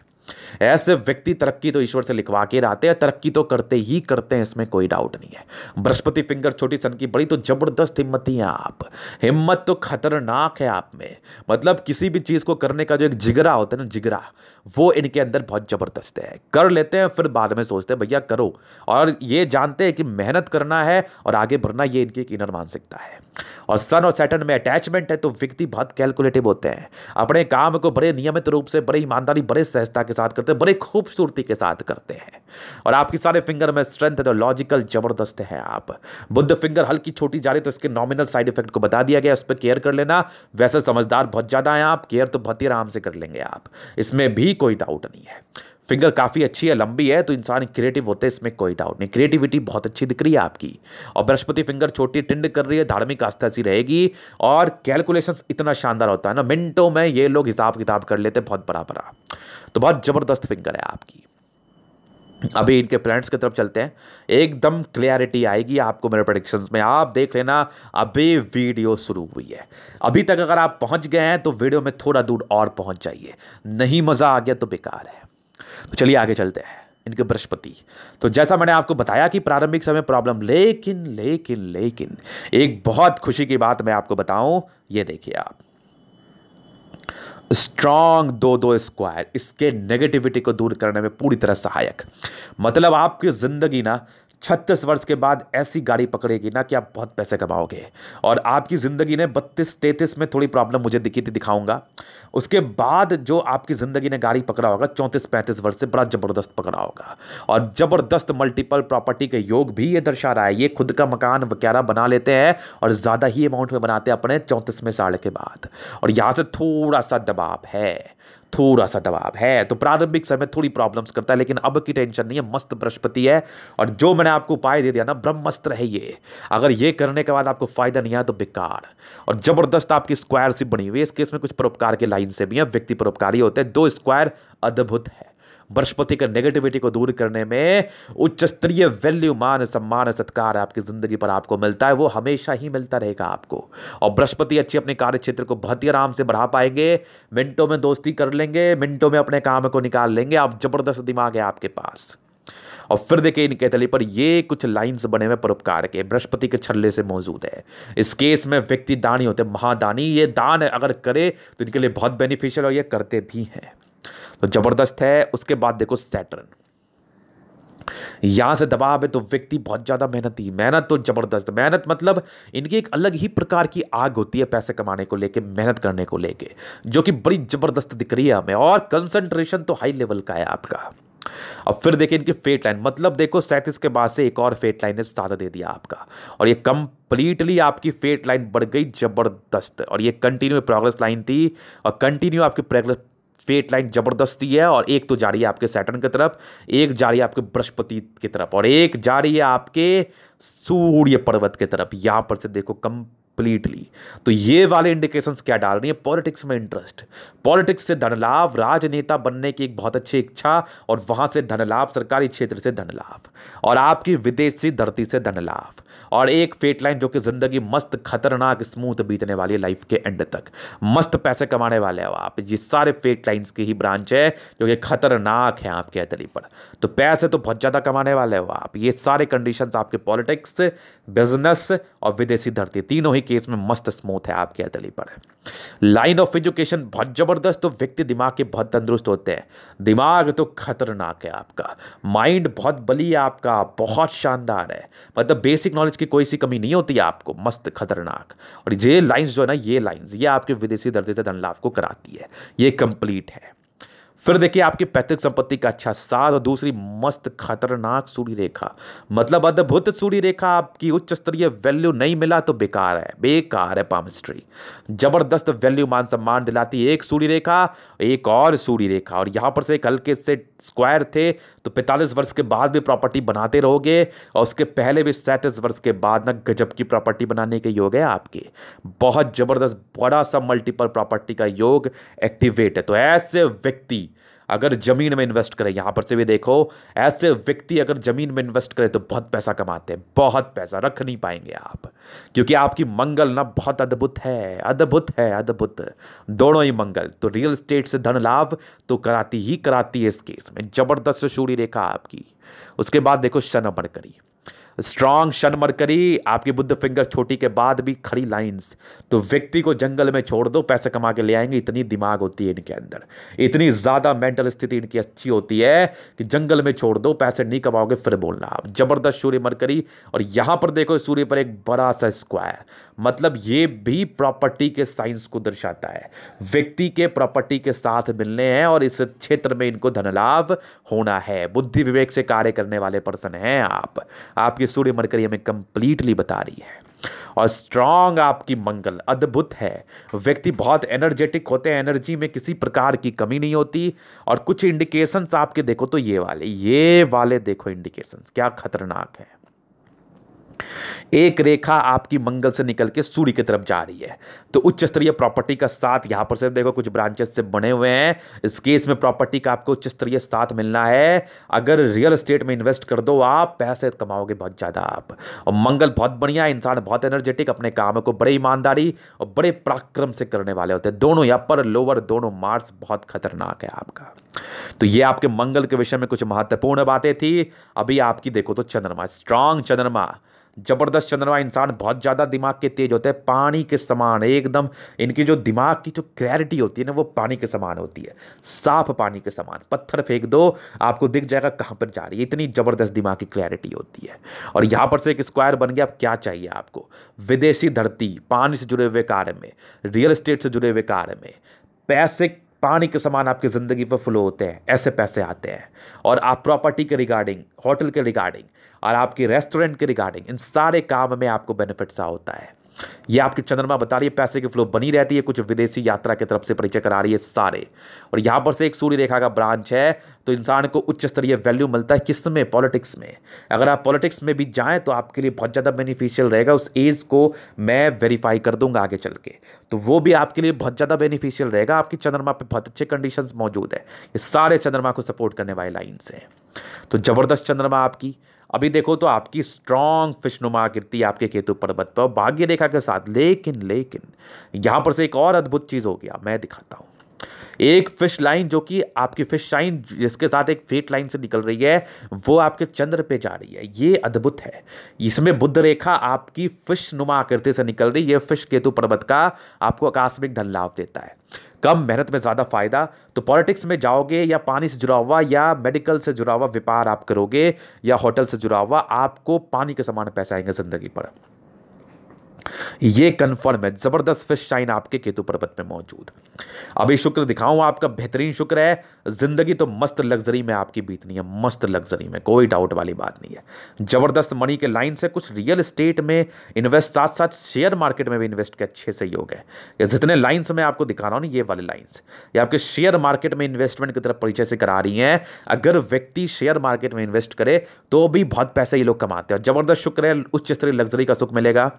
ऐसे व्यक्ति तरक्की तो ईश्वर से लिखवा के रहते हैं तरक्की तो करते ही करते हैं इसमें कोई डाउट नहीं है बृहस्पति फिंगर छोटी सन की बड़ी तो जबरदस्त हिम्मत ही है आप हिम्मत तो खतरनाक है आप में मतलब किसी भी चीज़ को करने का जो एक जिगरा होता है ना जिगरा वो इनके अंदर बहुत ज़बरदस्त है कर लेते हैं फिर बाद में सोचते हैं भैया करो और ये जानते हैं कि मेहनत करना है और आगे बढ़ना ये इनकी एक इनर मानसिकता है और सन और सैटर्न में अटैचमेंट है तो व्यक्ति बहुत कैलकुलेटिव होते हैं अपने काम को बड़े नियमित रूप से बड़े ईमानदारी बड़े सहजता के साथ करते हैं बड़े खूबसूरती के साथ करते हैं और आपकी सारे फिंगर में स्ट्रेंथ है तो लॉजिकल जबरदस्त है आप बुद्ध फिंगर हल्की छोटी जा रही तो इसके नॉमिनल साइड इफेक्ट को बता दिया गया उस पर केयर कर लेना वैसे समझदार बहुत ज़्यादा हैं आप केयर तो बहुत ही आराम से कर लेंगे आप इसमें भी कोई डाउट नहीं है फिंगर काफ़ी अच्छी है लंबी है तो इंसान क्रिएटिव होते हैं इसमें कोई डाउट नहीं क्रिएटिविटी बहुत अच्छी दिख रही है आपकी और बृहस्पति फिंगर छोटी टिंड कर रही है धार्मिक आस्था सी रहेगी और कैलकुलेशन इतना शानदार होता है ना मिनटों में ये लोग हिसाब किताब कर लेते हैं बहुत बड़ा बड़ा तो बहुत ज़बरदस्त फिंगर है आपकी अभी इनके प्लैनेट्स की तरफ चलते हैं एकदम क्लियरिटी आएगी आपको मेरे प्रोडिक्शंस में आप देख लेना अभी वीडियो शुरू हुई है अभी तक अगर आप पहुंच गए हैं तो वीडियो में थोड़ा दूर और पहुंच जाइए नहीं मज़ा आ गया तो बेकार है तो चलिए आगे चलते हैं इनके बृहस्पति तो जैसा मैंने आपको बताया कि प्रारंभिक समय प्रॉब्लम लेकिन लेकिन लेकिन एक बहुत खुशी की बात मैं आपको बताऊं ये देखिए आप स्ट्रांग दो दो स्क्वायर इसके नेगेटिविटी को दूर करने में पूरी तरह सहायक मतलब आपकी ज़िंदगी ना छत्तीस वर्ष के बाद ऐसी गाड़ी पकड़ेगी ना कि आप बहुत पैसे कमाओगे और आपकी ज़िंदगी ने बत्तीस तैंतीस में थोड़ी प्रॉब्लम मुझे दिखी थी दिखाऊंगा उसके बाद जो आपकी ज़िंदगी ने गाड़ी पकड़ा होगा चौंतीस पैंतीस वर्ष से बड़ा ज़बरदस्त पकड़ा होगा और ज़बरदस्त मल्टीपल प्रॉपर्टी के योग भी ये दर्शा रहा है ये खुद का मकान वगैरह बना लेते हैं और ज़्यादा ही अमाउंट में बनाते हैं अपने चौंतीसवें साल के बाद और यहाँ से थोड़ा सा दबाव है थोड़ा सा दबाव है तो प्रारंभिक समय थोड़ी प्रॉब्लम्स करता है लेकिन अब की टेंशन नहीं है मस्त बृहस्पति है और जो मैंने आपको उपाय दे दिया ना ब्रह्मस्त्र है ये अगर ये करने के बाद आपको फायदा नहीं आया तो बेकार और जबरदस्त आपकी स्क्वायर से बनी हुई है इस केस में कुछ परोपकार के लाइन से भी है व्यक्ति परोपकारी होते हैं दो स्क्वायर अद्भुत है बृहस्पति के नेगेटिविटी को दूर करने में उच्च स्तरीय वैल्यू मान सम्मान सत्कार आपकी ज़िंदगी पर आपको मिलता है वो हमेशा ही मिलता रहेगा आपको और बृहस्पति अच्छी अपने कार्य क्षेत्र को बहुत ही आराम से बढ़ा पाएंगे मिनटों में दोस्ती कर लेंगे मिनटों में अपने काम को निकाल लेंगे आप जबरदस्त दिमाग है आपके पास और फिर देखिए इनके तले पर ये कुछ लाइंस बने हुए परोपकार के बृहस्पति के छल्ले से मौजूद है इस केस में व्यक्ति दानी होते महादानी ये दान अगर करे तो इनके लिए बहुत बेनिफिशियल और ये करते भी हैं तो ज़बरदस्त है उसके बाद देखो सैटर्न यहां से दबाव है तो व्यक्ति बहुत ज़्यादा मेहनती मेहनत तो ज़बरदस्त मेहनत मतलब इनकी एक अलग ही प्रकार की आग होती है पैसे कमाने को लेके मेहनत करने को लेके जो कि बड़ी ज़बरदस्त दिख रही है हमें और कंसंट्रेशन तो हाई लेवल का है आपका अब फिर देखिए इनकी फेट लाइन मतलब देखो सैंतीस के बाद से एक और फेट लाइन ने साधा दे दिया आपका और ये कंप्लीटली आपकी फेट लाइन बढ़ गई जबरदस्त और ये कंटिन्यू प्रोग्रेस लाइन थी और कंटिन्यू आपकी प्रोग्रेस फेट लाइन जबरदस्ती है और एक तो जा रही है आपके सैटर्न की तरफ एक जा रही है आपके बृहस्पति की तरफ और एक जा रही है आपके सूर्य पर्वत की तरफ यहाँ पर से देखो कम कंप्लीटली तो ये वाले इंडिकेशंस क्या डाल रही है पॉलिटिक्स में इंटरेस्ट पॉलिटिक्स से धन लाभ राजनेता बनने की एक बहुत अच्छी इच्छा और वहां से धन लाभ सरकारी क्षेत्र से धन लाभ और आपकी विदेशी धरती से धन लाभ और एक फेट लाइन जो कि ज़िंदगी मस्त खतरनाक स्मूथ बीतने वाली है लाइफ के एंड तक मस्त पैसे कमाने वाले हो आप ये सारे फेट लाइन्स की ही ब्रांच है जो कि खतरनाक है आपके अतरी पर तो पैसे तो बहुत ज़्यादा कमाने वाले हो आप ये सारे कंडीशंस आपके पॉलिटिक्स बिजनेस और विदेशी धरती तीनों ही केस में मस्त स्मूथ है आपके हथेली पर लाइन ऑफ एजुकेशन बहुत ज़बरदस्त तो व्यक्ति दिमाग के बहुत तंदुरुस्त होते हैं दिमाग तो खतरनाक है आपका माइंड बहुत बली है आपका बहुत शानदार है मतलब बेसिक नॉलेज की कोई सी कमी नहीं होती आपको मस्त खतरनाक और ये लाइन्स जो है ना ये लाइन्स ये आपके विदेशी दर्दे धन लाभ को कराती है ये कंप्लीट है फिर देखिए आपकी पैतृक संपत्ति का अच्छा साथ और दूसरी मस्त खतरनाक सूर्य रेखा मतलब अद्भुत सूर्य रेखा आपकी उच्च स्तरीय वैल्यू नहीं मिला तो बेकार है बेकार है पामिस्ट्री जबरदस्त वैल्यू मान सम्मान दिलाती एक सूर्य रेखा एक और सूर्य रेखा और यहाँ पर से एक हल्के से स्क्वायर थे तो पैंतालीस वर्ष के बाद भी प्रॉपर्टी बनाते रहोगे और उसके पहले भी सैंतीस वर्ष के बाद ना गजब की प्रॉपर्टी बनाने के योग है आपके बहुत ज़बरदस्त बड़ा सा मल्टीपल प्रॉपर्टी का योग एक्टिवेट है तो ऐसे व्यक्ति अगर ज़मीन में इन्वेस्ट करें यहां पर से भी देखो ऐसे व्यक्ति अगर ज़मीन में इन्वेस्ट करें तो बहुत पैसा कमाते हैं बहुत पैसा रख नहीं पाएंगे आप क्योंकि आपकी मंगल ना बहुत अद्भुत है अद्भुत है अद्भुत दोनों ही मंगल तो रियल स्टेट से धन लाभ तो कराती ही कराती है इस केस में ज़बरदस्त शूरी रेखा आपकी उसके बाद देखो शनबड़करी स्ट्रांग शन मरकरी आपकी बुद्ध फिंगर छोटी के बाद भी खड़ी लाइंस तो व्यक्ति को जंगल में छोड़ दो पैसे कमा के ले आएंगे इतनी दिमाग होती है इनके अंदर इतनी ज़्यादा मेंटल स्थिति इनकी अच्छी होती है कि जंगल में छोड़ दो पैसे नहीं कमाओगे फिर बोलना आप ज़बरदस्त सूर्य मरकरी और यहाँ पर देखो सूर्य पर एक बड़ा सा स्क्वायर मतलब ये भी प्रॉपर्टी के साइंस को दर्शाता है व्यक्ति के प्रॉपर्टी के साथ मिलने हैं और इस क्षेत्र में इनको धन लाभ होना है बुद्धि विवेक से कार्य करने वाले पर्सन हैं आप आपकी सूर्य मरकरी हमें कंप्लीटली बता रही है और स्ट्रांग आपकी मंगल अद्भुत है व्यक्ति बहुत एनर्जेटिक होते हैं एनर्जी में किसी प्रकार की कमी नहीं होती और कुछ इंडिकेशंस आपके देखो तो ये वाले ये वाले देखो इंडिकेशंस क्या खतरनाक है एक रेखा आपकी मंगल से निकल के सूर्य की तरफ जा रही है तो उच्च स्तरीय प्रॉपर्टी का साथ यहां पर सिर्फ देखो कुछ ब्रांचेस से बने हुए हैं इस केस में प्रॉपर्टी का आपको उच्च स्तरीय साथ मिलना है अगर रियल एस्टेट में इन्वेस्ट कर दो आप पैसे कमाओगे बहुत ज़्यादा आप और मंगल बहुत बढ़िया इंसान बहुत एनर्जेटिक अपने काम को बड़े ईमानदारी और बड़े पराक्रम से करने वाले होते हैं दोनों या पर लोअर दोनों मार्स बहुत खतरनाक है आपका तो ये आपके मंगल के विषय में कुछ महत्वपूर्ण बातें थी अभी आपकी देखो तो चंद्रमा स्ट्रांग चंद्रमा जबरदस्त चंद्रमा इंसान बहुत ज़्यादा दिमाग के तेज होते हैं पानी के समान एकदम इनकी जो दिमाग की जो क्लैरिटी होती है ना वो पानी के समान होती है साफ पानी के समान पत्थर फेंक दो आपको दिख जाएगा कहाँ पर जा रही है इतनी ज़बरदस्त दिमाग की क्लैरिटी होती है और यहाँ पर से एक स्क्वायर बन गया अब क्या चाहिए आपको विदेशी धरती पानी से जुड़े हुए कार्य में रियल इस्टेट से जुड़े हुए कार्य में पैसे पानी के समान आपकी ज़िंदगी पर फ्लो होते हैं ऐसे पैसे आते हैं और आप प्रॉपर्टी के रिगार्डिंग होटल के रिगार्डिंग और आपके रेस्टोरेंट के रिगार्डिंग इन सारे काम में आपको बेनिफिट सा होता है ये आपकी चंद्रमा बता रही है पैसे की फ्लो बनी रहती है कुछ विदेशी यात्रा की तरफ से परिचय करा रही है सारे और यहाँ पर से एक सूर्य रेखा का ब्रांच है तो इंसान को उच्च स्तरीय वैल्यू मिलता है किस में पॉलिटिक्स में अगर आप पॉलिटिक्स में भी जाएं तो आपके लिए बहुत ज़्यादा बेनिफिशियल रहेगा उस एज को मैं वेरीफाई कर दूंगा आगे चल के तो वो भी आपके लिए बहुत ज़्यादा बेनिफिशियल रहेगा आपकी चंद्रमा पर बहुत अच्छे कंडीशन मौजूद है ये सारे चंद्रमा को सपोर्ट करने वाले लाइन्स हैं तो ज़बरदस्त चंद्रमा आपकी अभी देखो तो आपकी स्ट्रांग फिशनुमा आकृति आपके केतु पर्वत पर भाग्य रेखा के साथ लेकिन लेकिन यहाँ पर से एक और अद्भुत चीज़ हो गया मैं दिखाता हूँ एक फिश लाइन जो कि आपकी फिश लाइन जिसके साथ एक फेट लाइन से निकल रही है वो आपके चंद्र पे जा रही है ये अद्भुत है इसमें बुद्ध रेखा आपकी फिश नुमा आकृति से निकल रही है फिश केतु पर्वत का आपको आकस्मिक धन लाभ देता है कम मेहनत में ज़्यादा फायदा तो पॉलिटिक्स में जाओगे या पानी से जुड़ा हुआ या मेडिकल से जुड़ा हुआ व्यापार आप करोगे या होटल से जुड़ा हुआ आपको पानी के समान पैसा आएंगे ज़िंदगी पर ये कंफर्म है ज़बरदस्त फिश शाइन आपके केतु पर्वत में मौजूद अभी शुक्र दिखाऊं आपका बेहतरीन शुक्र है ज़िंदगी तो मस्त लग्जरी में आपकी बीतनी है मस्त लग्जरी में कोई डाउट वाली बात नहीं है ज़बरदस्त मनी के लाइन से कुछ रियल स्टेट में इन्वेस्ट साथ साथ शेयर मार्केट में भी इन्वेस्ट के अच्छे से योग है या जितने लाइन्स मैं आपको दिखा रहा हूँ ये वाले लाइन्स ये आपके शेयर मार्केट में इन्वेस्टमेंट की तरफ परिचय से करा रही हैं अगर व्यक्ति शेयर मार्केट में इन्वेस्ट करे तो भी बहुत पैसे ये लोग कमाते हैं ज़बरदस्त शुक्र है उच्च स्तरीय लग्जरी का सुख मिलेगा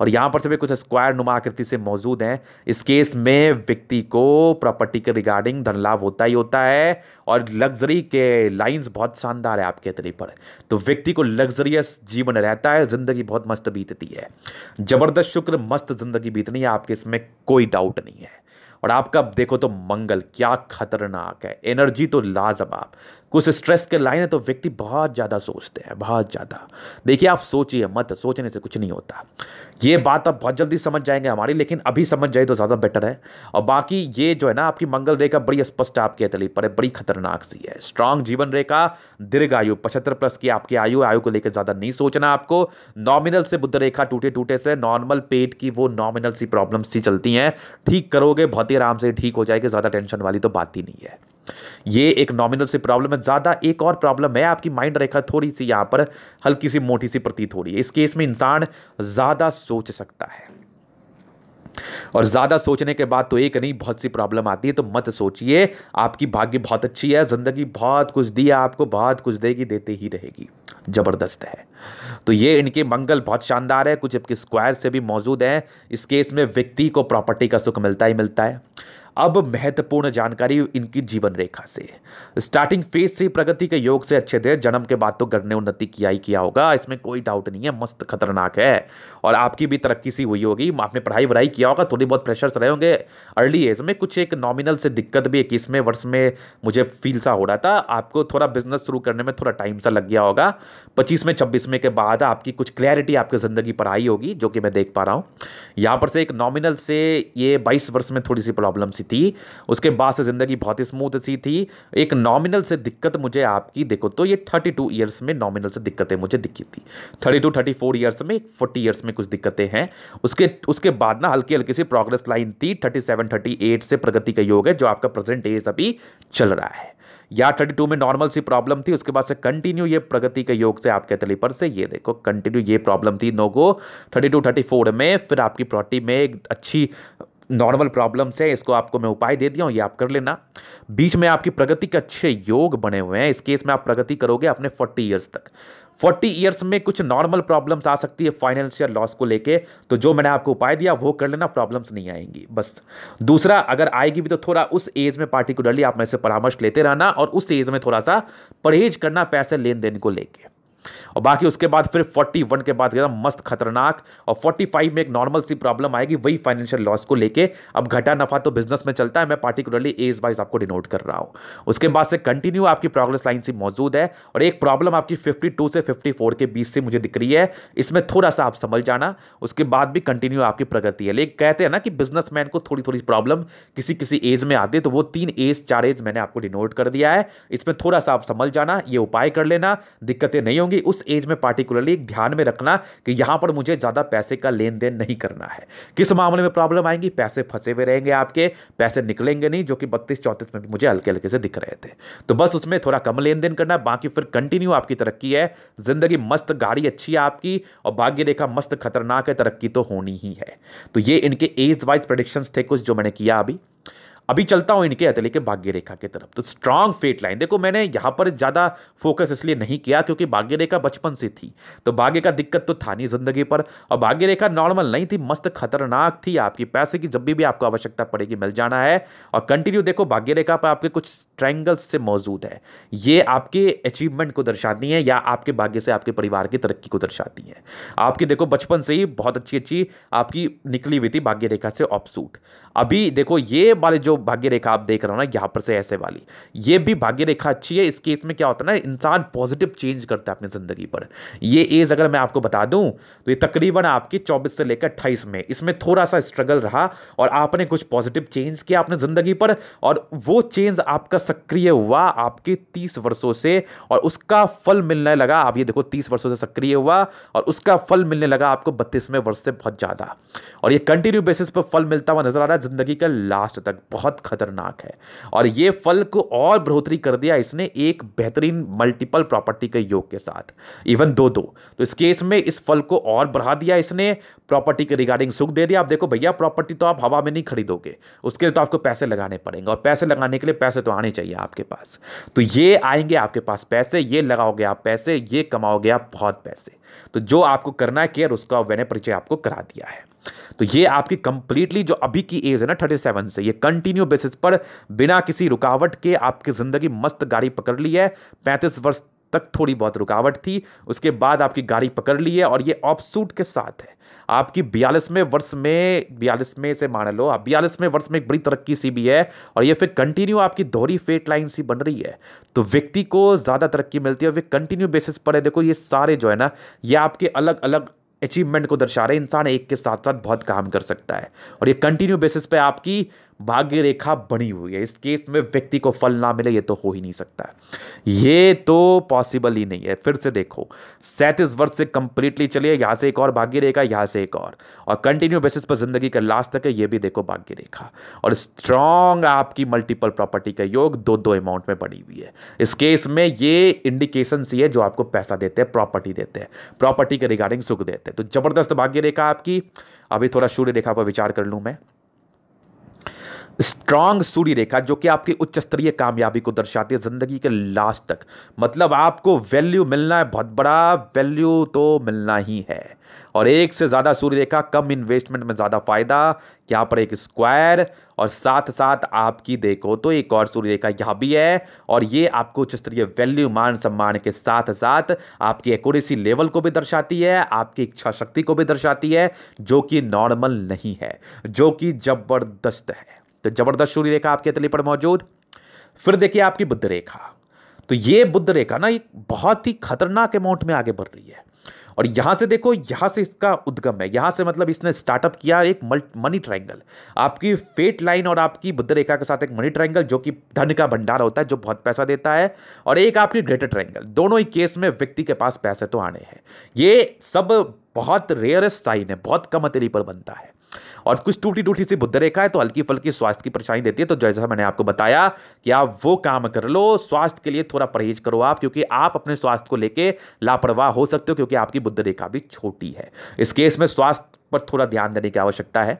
और और यहाँ पर सभी कुछ स्क्वायर नुमा आकृति से मौजूद हैं इस केस में व्यक्ति को प्रॉपर्टी के रिगार्डिंग धन लाभ होता ही होता है और लग्जरी के लाइंस बहुत शानदार है आपके तरी पर तो व्यक्ति को लग्जरियस जीवन रहता है ज़िंदगी बहुत मस्त बीतती है ज़बरदस्त शुक्र मस्त ज़िंदगी बीतनी है आपके इसमें कोई डाउट नहीं है और आपका देखो तो मंगल क्या खतरनाक है एनर्जी तो लाजवाब कुछ स्ट्रेस के लाइन है तो व्यक्ति बहुत ज़्यादा सोचते हैं बहुत ज़्यादा देखिए आप सोचिए मत सोचने से कुछ नहीं होता ये बात आप बहुत जल्दी समझ जाएंगे हमारी लेकिन अभी समझ जाए तो ज़्यादा बेटर है और बाकी ये जो है ना आपकी मंगल रेखा बड़ी स्पष्ट आपके हथेली पर है बड़ी खतरनाक सी है स्ट्रांग जीवन रेखा दीर्घ आयु पचहत्तर प्लस की आपकी आयु आयु को लेकर ज़्यादा नहीं सोचना आपको नॉमिनल से बुद्ध रेखा टूटे टूटे से नॉर्मल पेट की वो नॉमिनल सी प्रॉब्लम सी चलती हैं ठीक करोगे बहुत ही आराम से ठीक हो जाएगी ज़्यादा टेंशन वाली तो बात ही नहीं है ये एक नॉमिनल सी प्रॉब्लम है ज़्यादा एक और प्रॉब्लम है आपकी माइंड रेखा थोड़ी सी यहाँ पर हल्की सी मोटी सी प्रतीत हो रही है इस केस में इंसान ज़्यादा सोच सकता है और ज़्यादा सोचने के बाद तो एक नहीं बहुत सी प्रॉब्लम आती है तो मत सोचिए आपकी भाग्य बहुत अच्छी है ज़िंदगी बहुत कुछ दी है आपको बहुत कुछ देगी देते ही रहेगी ज़बरदस्त है तो ये इनके मंगल बहुत शानदार है कुछ आपके स्क्वायर से भी मौजूद हैं इस केस में व्यक्ति को प्रॉपर्टी का सुख मिलता ही मिलता है अब महत्वपूर्ण जानकारी इनकी जीवन रेखा से स्टार्टिंग फेज से प्रगति के योग से अच्छे थे जन्म के बाद तो घर ने उन्नति किया ही किया होगा इसमें कोई डाउट नहीं है मस्त खतरनाक है और आपकी भी तरक्की सी हुई होगी आपने पढ़ाई वढ़ाई किया होगा थोड़ी बहुत प्रेशर्स रहे होंगे अर्ली एज में कुछ एक नॉमिनल से दिक्कत भी इक्कीसवें वर्ष में मुझे फील सा हो रहा था आपको थोड़ा बिजनेस शुरू करने में थोड़ा टाइम सा लग गया होगा पच्चीसवें छब्बीसवें के बाद आपकी कुछ क्लैरिटी आपकी ज़िंदगी पर आई होगी जो कि मैं देख पा रहा हूँ यहाँ पर से एक नॉमिनल से ये बाईस वर्ष में थोड़ी सी प्रॉब्लम सी थी उसके बाद से ज़िंदगी बहुत ही स्मूथ सी थी एक नॉमिनल से दिक्कत मुझे आपकी देखो तो ये थर्टी टू ईयर्स में नॉमिनल से दिक्कतें मुझे दिखी थी thirty two thirty four years में फोर्टी ईयर्स में कुछ दिक्कतें हैं उसके उसके बाद ना हल्की हल्की सी प्रोग्रेस लाइन थी थर्टी सेवन थर्टी एट से प्रगति का योग है जो आपका प्रेजेंट एज अभी चल रहा है या थर्टी टू में नॉर्मल सी प्रॉब्लम थी उसके बाद से कंटिन्यू ये प्रगति के योग से आपके तली पर से ये देखो कंटिन्यू ये प्रॉब्लम थी no go thirty two thirty four में फिर आपकी प्रॉटी में एक अच्छी नॉर्मल प्रॉब्लम्स है इसको आपको मैं उपाय दे दिया हूँ ये आप कर लेना बीच में आपकी प्रगति के अच्छे योग बने हुए हैं इस केस में आप प्रगति करोगे अपने फोर्टी ईयर्स तक फोर्टी ईयर्स में कुछ नॉर्मल प्रॉब्लम्स आ सकती है फाइनेंशियल लॉस को लेके तो जो मैंने आपको उपाय दिया वो कर लेना प्रॉब्लम्स नहीं आएंगी बस दूसरा अगर आएगी भी तो थोड़ा उस एज में पार्टिकुलरली आप मेरे से परामर्श लेते रहना और उस एज में थोड़ा सा परहेज करना पैसे लेन देन को लेकर और बाकी उसके बाद फिर 41 के बाद गया मस्त खतरनाक और 45 में एक नॉर्मल सी प्रॉब्लम आएगी वही फाइनेंशियल लॉस को लेके अब घटा नफा तो बिजनेस में चलता है मैं पार्टिकुलरली एज वाइज आपको डिनोट कर रहा हूँ उसके बाद से कंटिन्यू आपकी प्रोग्रेस लाइन सी मौजूद है और एक प्रॉब्लम आपकी फिफ्टी से फिफ्टी के बीच से मुझे दिख रही है इसमें थोड़ा सा आप समझ जाना उसके बाद भी कंटिन्यू आपकी प्रगति है लेकिन कहते हैं ना कि बिजनेस को थोड़ी थोड़ी प्रॉब्लम किसी किसी एज में आती है तो वो तीन एज चार एज मैंने आपको डिनोट कर दिया है इसमें थोड़ा सा आप समझ जाना ये उपाय कर लेना दिक्कतें नहीं होंगी क्योंकि उस एज में पार्टिकुलरली ध्यान में रखना कि यहां पर मुझे ज़्यादा पैसे का लेन देन नहीं करना है किस मामले में प्रॉब्लम आएंगी पैसे फंसे हुए रहेंगे आपके पैसे निकलेंगे नहीं जो कि बत्तीस चौंतीस में भी मुझे हल्के हल्के से दिख रहे थे तो बस उसमें थोड़ा कम लेन देन करना बाकी फिर कंटिन्यू आपकी तरक्की है ज़िंदगी मस्त गाड़ी अच्छी है आपकी और भाग्य रेखा मस्त खतरनाक है तरक्की तो होनी ही है तो ये इनके एज वाइज प्रोडिक्शन थे कुछ जो मैंने किया अभी अभी चलता हूँ इनके अतले के भाग्य रेखा की तरफ तो स्ट्रांग फेट लाइन देखो मैंने यहाँ पर ज़्यादा फोकस इसलिए नहीं किया क्योंकि भाग्य रेखा बचपन से थी तो भाग्य का दिक्कत तो था नहीं ज़िंदगी पर और भाग्य रेखा नॉर्मल नहीं थी मस्त खतरनाक थी आपकी पैसे की जब भी, भी आपको आवश्यकता पड़ेगी मिल जाना है और कंटिन्यू देखो भाग्य रेखा पर आपके कुछ ट्रैंगल्स से मौजूद है ये आपके अचीवमेंट को दर्शाती है या आपके भाग्य से आपके परिवार की तरक्की को दर्शाती है आपकी देखो बचपन से ही बहुत अच्छी अच्छी आपकी निकली हुई थी भाग्य रेखा से ऑपसूट अभी देखो ये वाले जो भाग्य रेखा आप देख रहे हो ना यहाँ पर से ऐसे वाली ये भी भाग्य रेखा अच्छी है इस केस में क्या होता है ना इंसान पॉजिटिव चेंज करता है अपनी ज़िंदगी पर ये एज अगर मैं आपको बता दूँ तो ये तकरीबन आपकी चौबीस से लेकर अट्ठाईस में इसमें थोड़ा सा स्ट्रगल रहा और आपने कुछ पॉजिटिव चेंज किया अपने ज़िंदगी पर और वो चेंज आपका सक्रिय हुआ आपके तीस वर्षों से और उसका फल मिलने लगा आप ये देखो तीस वर्षों से सक्रिय हुआ और उसका फल मिलने लगा आपको बत्तीसवें वर्ष से बहुत ज़्यादा और ये कंटिन्यू बेसिस पर फल मिलता हुआ नजर आ रहा है ज़िंदगी का लास्ट तक बहुत बहुत खतरनाक है और ये फल को और बढ़ोतरी कर दिया इसने एक बेहतरीन मल्टीपल प्रॉपर्टी के योग के साथ इवन दो दो तो इस केस में इस फल को और बढ़ा दिया इसने प्रॉपर्टी के रिगार्डिंग सुख दे दिया आप देखो भैया प्रॉपर्टी तो आप हवा में नहीं खरीदोगे उसके लिए तो आपको पैसे लगाने पड़ेंगे और पैसे लगाने के लिए पैसे तो आने चाहिए आपके पास तो ये आएंगे आपके पास पैसे ये लगाओगे आप पैसे ये कमाओगे आप बहुत पैसे तो जो आपको करना है केयर उसका मैंने परिचय आपको करा दिया है तो ये आपकी कंप्लीटली जो अभी की एज है ना थर्टी सेवन से ये कंटिन्यू बेसिस पर बिना किसी रुकावट के आपकी ज़िंदगी मस्त गाड़ी पकड़ ली है पैंतीस वर्ष तक थोड़ी बहुत रुकावट थी उसके बाद आपकी गाड़ी पकड़ ली है और ये ऑफ सूट के साथ है आपकी बयालीसवें वर्ष में बयालीसवें से मान लो आप बयालीसवें वर्ष में एक बड़ी तरक्की सी भी है और ये फिर कंटिन्यू आपकी दोहरी फेट लाइन सी बन रही है तो व्यक्ति को ज़्यादा तरक्की मिलती है और फिर कंटिन्यू बेसिस पर है देखो ये सारे जो है ना ये आपके अलग अलग अचीवमेंट को दर्शा रहे इंसान एक के साथ साथ बहुत काम कर सकता है और ये कंटिन्यू बेसिस पे आपकी भाग्य रेखा बनी हुई है इस केस में व्यक्ति को फल ना मिले ये तो हो ही नहीं सकता ये तो पॉसिबल ही नहीं है फिर से देखो सैंतीस वर्ष से कंप्लीटली चलिए यहाँ से एक और भाग्य रेखा यहाँ से एक और और कंटिन्यू बेसिस पर जिंदगी का लास्ट तक है ये भी देखो भाग्य रेखा और स्ट्रांग आपकी मल्टीपल प्रॉपर्टी का योग दो दो अमाउंट में बनी हुई है इस केस में ये इंडिकेशन सी है जो आपको पैसा देते हैं प्रॉपर्टी देते हैं प्रॉपर्टी के रिगार्डिंग सुख देते हैं तो जबरदस्त भाग्य रेखा आपकी अभी थोड़ा सूर्य रेखा पर विचार कर लूँ मैं स्ट्रांग सूर्य रेखा जो कि आपकी उच्च स्तरीय कामयाबी को दर्शाती है ज़िंदगी के लास्ट तक मतलब आपको वैल्यू मिलना है बहुत बड़ा वैल्यू तो मिलना ही है और एक से ज़्यादा सूर्य रेखा कम इन्वेस्टमेंट में ज़्यादा फायदा यहाँ पर एक स्क्वायर और साथ साथ आपकी देखो तो एक और सूर्य रेखा यहाँ भी है और ये आपको उच्च स्तरीय वैल्यू मान सम्मान के साथ साथ आपकी एक्यूरेसी लेवल को भी दर्शाती है आपकी इच्छा शक्ति को भी दर्शाती है जो कि नॉर्मल नहीं है जो कि जबरदस्त है तो जबरदस्त सूर्य रेखा आपके तली पर मौजूद फिर देखिए आपकी बुद्ध रेखा तो ये बुद्ध रेखा ना ये बहुत ही खतरनाक अमाउंट में आगे बढ़ रही है और यहां से देखो यहां से इसका उद्गम है यहां से मतलब इसने स्टार्टअप किया एक मनी ट्रायंगल आपकी फेट लाइन और आपकी बुद्ध रेखा के साथ एक मनी ट्रायंगल जो कि धन का भंडार होता है जो बहुत पैसा देता है और एक आपकी ग्रेटर ट्रायंगल दोनों ही केस में व्यक्ति के पास पैसे तो आने हैं ये सब बहुत रेयरेस्ट साइन है बहुत कम हथेली पर बनता है और कुछ टूटी टूटी सी बुद्ध रेखा है तो हल्की फल्की स्वास्थ्य की परेशानी देती है तो जैसा मैंने आपको बताया कि आप वो काम कर लो स्वास्थ्य के लिए थोड़ा परहेज करो आप क्योंकि आप अपने स्वास्थ्य को लेकर लापरवाह हो सकते हो क्योंकि आपकी बुद्ध रेखा भी छोटी है इस केस में स्वास्थ्य पर थोड़ा ध्यान देने की आवश्यकता है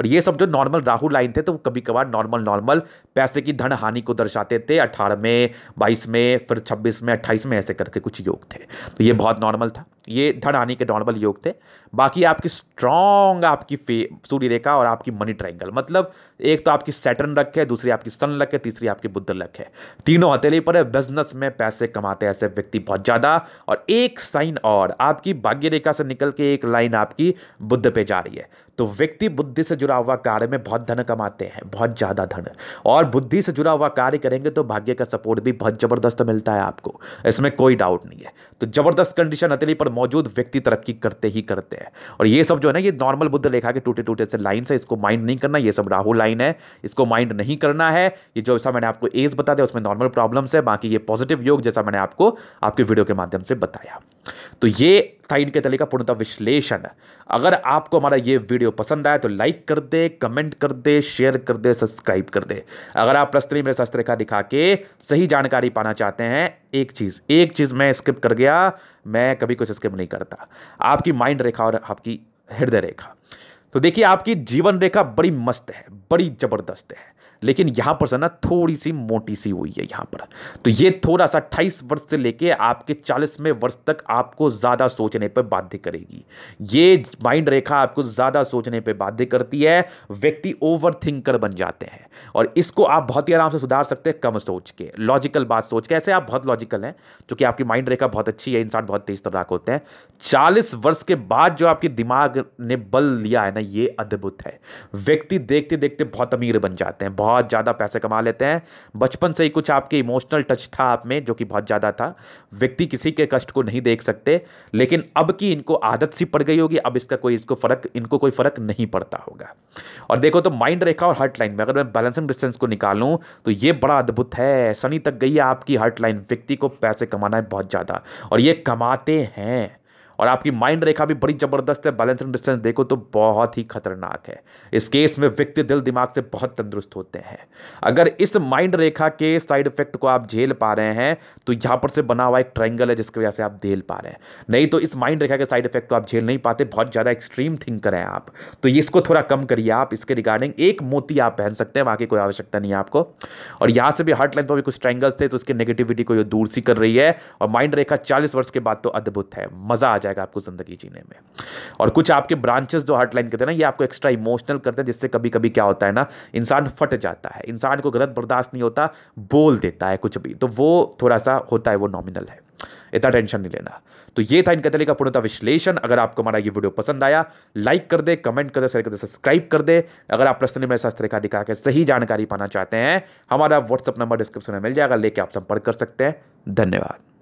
और ये सब जो नॉर्मल राहु लाइन थे तो वो कभी कभार नॉर्मल नॉर्मल पैसे की धन हानि को दर्शाते थे अठारह में बाईस में फिर छब्बीस में अट्ठाईस में ऐसे करके कुछ योग थे तो ये बहुत नॉर्मल था ये धन आने के नॉर्मल योग थे बाकी आपकी स्ट्रांग आपकी फे सूर्य रेखा और आपकी मनी ट्राइंगल मतलब एक तो आपकी सैटर्न लक है दूसरी आपकी सन लक है तीसरी आपकी बुद्ध लक है तीनों हथेली पर है बिजनेस में पैसे कमाते हैं ऐसे व्यक्ति बहुत ज़्यादा और एक साइन और आपकी भाग्य रेखा से निकल के एक लाइन आपकी बुद्ध पे जा रही है तो व्यक्ति बुद्धि से जुड़ा हुआ कार्य में बहुत धन कमाते हैं बहुत ज़्यादा धन और बुद्धि से जुड़ा हुआ कार्य करेंगे तो भाग्य का सपोर्ट भी बहुत ज़बरदस्त मिलता है आपको इसमें कोई डाउट नहीं है तो ज़बरदस्त कंडीशन अतली पर मौजूद व्यक्ति तरक्की करते ही करते हैं और ये सब जो है ना ये नॉर्मल बुद्ध लेखा के टूटे टूटे से लाइन है इसको माइंड नहीं करना ये सब राहु लाइन है इसको माइंड नहीं करना है ये जो ऐसा मैंने आपको एज बता दिया उसमें नॉर्मल प्रॉब्लम्स है बाकी ये पॉजिटिव योग जैसा मैंने आपको आपके वीडियो के माध्यम से बताया तो ये साइड के तले का पूर्णतः विश्लेषण अगर आपको हमारा ये वीडियो पसंद आया तो लाइक कर दे कमेंट कर दे शेयर कर दे सब्सक्राइब कर दे अगर आप प्रस्तरी में शस्त्र रेखा दिखा के सही जानकारी पाना चाहते हैं एक चीज़ एक चीज़ मैं स्किप कर गया मैं कभी कुछ स्किप नहीं करता आपकी माइंड रेखा और आपकी हृदय रेखा तो देखिए आपकी जीवन रेखा बड़ी मस्त है बड़ी ज़बरदस्त है लेकिन यहाँ पर सना थोड़ी सी मोटी सी हुई है यहाँ पर तो ये थोड़ा सा अट्ठाईस वर्ष से लेके आपके चालीसवें वर्ष तक आपको ज़्यादा सोचने पर बाध्य करेगी ये माइंड रेखा आपको ज़्यादा सोचने पर बाध्य करती है व्यक्ति ओवर थिंकर बन जाते हैं और इसको आप बहुत ही आराम से सुधार सकते हैं कम सोच के लॉजिकल बात सोच के ऐसे आप बहुत लॉजिकल हैं चूँकि आपकी माइंड रेखा बहुत अच्छी है इंसान बहुत तेज तर्राक होते हैं चालीस वर्ष के बाद जो आपके दिमाग ने बल लिया है ना ये अद्भुत है व्यक्ति देखते देखते बहुत अमीर बन जाते हैं बहुत बहुत ज़्यादा पैसे कमा लेते हैं बचपन से ही कुछ आपके इमोशनल टच था आप में जो कि बहुत ज़्यादा था व्यक्ति किसी के कष्ट को नहीं देख सकते लेकिन अब की इनको आदत सी पड़ गई होगी अब इसका कोई इसको फर्क इनको कोई फ़र्क नहीं पड़ता होगा और देखो तो माइंड रेखा और हार्ट लाइन में अगर मैं बैलेंसिंग डिस्टेंस को निकालूँ तो ये बड़ा अद्भुत है शनि तक गई है आपकी हार्ट लाइन व्यक्ति को पैसे कमाना है बहुत ज़्यादा और ये कमाते हैं और आपकी माइंड रेखा भी बड़ी ज़बरदस्त है बैलेंस एंड डिस्टेंस देखो तो बहुत ही खतरनाक है इस केस में व्यक्ति दिल दिमाग से बहुत तंदुरुस्त होते हैं अगर इस माइंड रेखा के साइड इफेक्ट को आप झेल पा रहे हैं तो यहां पर से बना हुआ एक ट्रायंगल है जिसकी वजह से आप झेल पा रहे हैं नहीं तो इस माइंड रेखा के साइड इफेक्ट को आप झेल नहीं पाते बहुत ज़्यादा एक्सट्रीम थिंकर हैं आप तो इसको थोड़ा कम करिए आप इसके रिगार्डिंग एक मोती आप पहन सकते हैं बाकी कोई आवश्यकता नहीं है आपको और यहाँ से भी हार्ट लाइन पर भी कुछ ट्रायंगल्स थे तो उसकी नेगेटिविटी को ये दूर सी कर रही है और माइंड रेखा चालीस वर्ष के बाद तो अद्भुत है मज़ा आ जाएगा आपको ज़िंदगी जीने में और कुछ आपके ब्रांचेस जो हार्ट लाइन करते हैं ना ये आपको एक्स्ट्रा इमोशनल करते हैं जिससे कभी कभी क्या होता है ना इंसान फट जाता है इंसान को गलत बर्दाश्त नहीं होता बोल देता है कुछ भी तो वो थोड़ा सा होता है वो नॉमिनल है इतना टेंशन नहीं लेना तो ये था इनकतली का पूर्णता विश्लेषण अगर आपको हमारा ये वीडियो पसंद आया लाइक कर दे कमेंट कर दे शेयर कर दे सब्सक्राइब कर दे अगर आप प्रश्न में शास्त्र रेखा दिखा के सही जानकारी पाना चाहते हैं हमारा व्हाट्सअप नंबर डिस्क्रिप्शन में मिल जाएगा लेके आप संपर्क कर सकते हैं धन्यवाद